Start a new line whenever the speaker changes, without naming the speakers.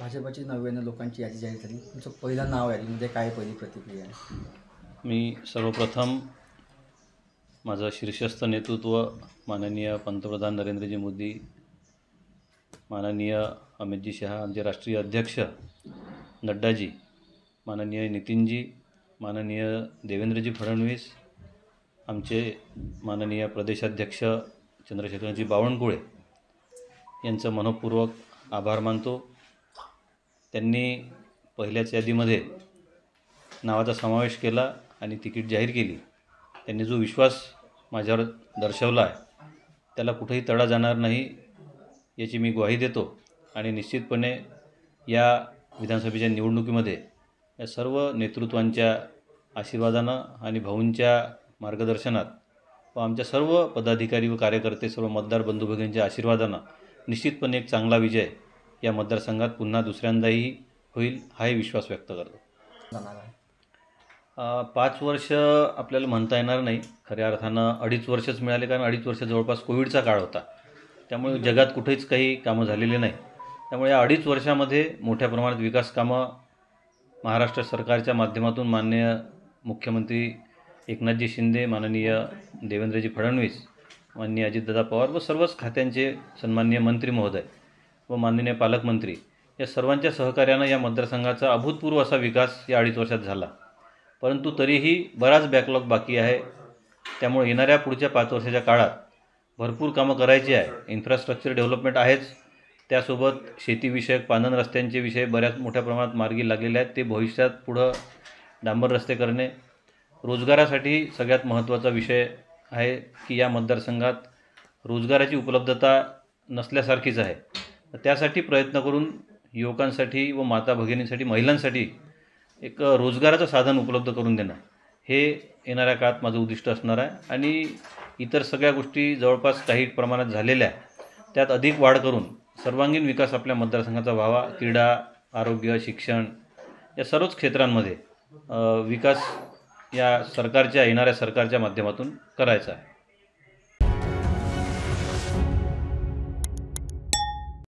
भाजपाची नव्याण्णव लोकांची यादी जाहीर झाली तुमचं पहिलं नाव यादीमध्ये म्हणजे काय पहिली प्रतिक्रिया आहे मी सर्वप्रथम माझं शीर्षस्थ नेतृत्व माननीय पंतप्रधान नरेंद्रजी मोदी माननीय अमितजी शहा आमचे राष्ट्रीय अध्यक्ष नड्डाजी माननीय नितीनजी माननीय देवेंद्रजी फडणवीस आमचे माननीय प्रदेशाध्यक्ष चंद्रशेखरजी बावनकुळे यांचं मनपूर्वक आभार मानतो त्यांनी पहिल्याच यादीमध्ये नावाचा समावेश केला आणि तिकीट जाहीर केली त्यांनी जो विश्वास माझ्यावर दर्शवला आहे त्याला कुठेही तडा जाणार नाही याची मी ग्वाही देतो आणि निश्चितपणे या विधानसभेच्या निवडणुकीमध्ये या सर्व नेतृत्वांच्या आशीर्वादानं आणि भाऊंच्या मार्गदर्शनात व आमच्या सर्व पदाधिकारी व कार्यकर्ते सर्व मतदार बंधू भगिनींच्या आशीर्वादानं निश्चितपणे एक चांगला विजय या मतदारसंघात पुन्हा दुसऱ्यांदाही होईल हाही विश्वास व्यक्त करतो पाच वर्ष आपल्याला म्हणता येणार नाही खऱ्या अर्थानं अडीच वर्षच मिळाले कारण अडीच वर्ष जवळपास कोविडचा काळ होता त्यामुळे जगात कुठेच काही कामं झालेली नाही त्यामुळे या अडीच वर्षामध्ये मोठ्या प्रमाणात विकास कामं महाराष्ट्र सरकारच्या माध्यमातून माननीय मुख्यमंत्री एकनाथजी शिंदे माननीय देवेंद्रजी फडणवीस माननीय अजितदादा पवार व सर्वच खात्यांचे सन्माननीय मंत्री महोदय व माननीय पालकमंत्री या सर्वांच्या सहकार्यानं या मतदारसंघाचा अभूतपूर्व असा विकास या अडीच वर्षात झाला परंतु तरीही बराच बॅकलॉग बाकी आहे त्यामुळे येणाऱ्या पुढच्या पाच वर्षाच्या काळात भरपूर कामं करायची आहे इन्फ्रास्ट्रक्चर डेव्हलपमेंट आहेच त्यासोबत शेतीविषयक पानन रस्त्यांचे विषय बऱ्याच मोठ्या प्रमाणात मार्गी लागलेले आहेत ते भविष्यात पुढं डांबर रस्ते करणे रोजगारासाठी सगळ्यात महत्त्वाचा विषय आहे की या मतदारसंघात रोजगाराची उपलब्धता नसल्यासारखीच आहे त्यासाठी प्रयत्न करून युवकांसाठी व माता भगिनींसाठी महिलांसाठी एक रोजगाराचं साधन उपलब्ध करून देणं हे येणाऱ्या काळात माझं उद्दिष्ट असणार आहे आणि इतर सगळ्या गोष्टी जवळपास काही प्रमाणात झालेल्या त्यात अधिक वाढ करून सर्वांगीण विकास आपल्या मतदारसंघाचा व्हावा क्रीडा आरोग्य शिक्षण या सर्वच क्षेत्रांमध्ये विकास या सरकारच्या येणाऱ्या सरकारच्या माध्यमातून करायचा आहे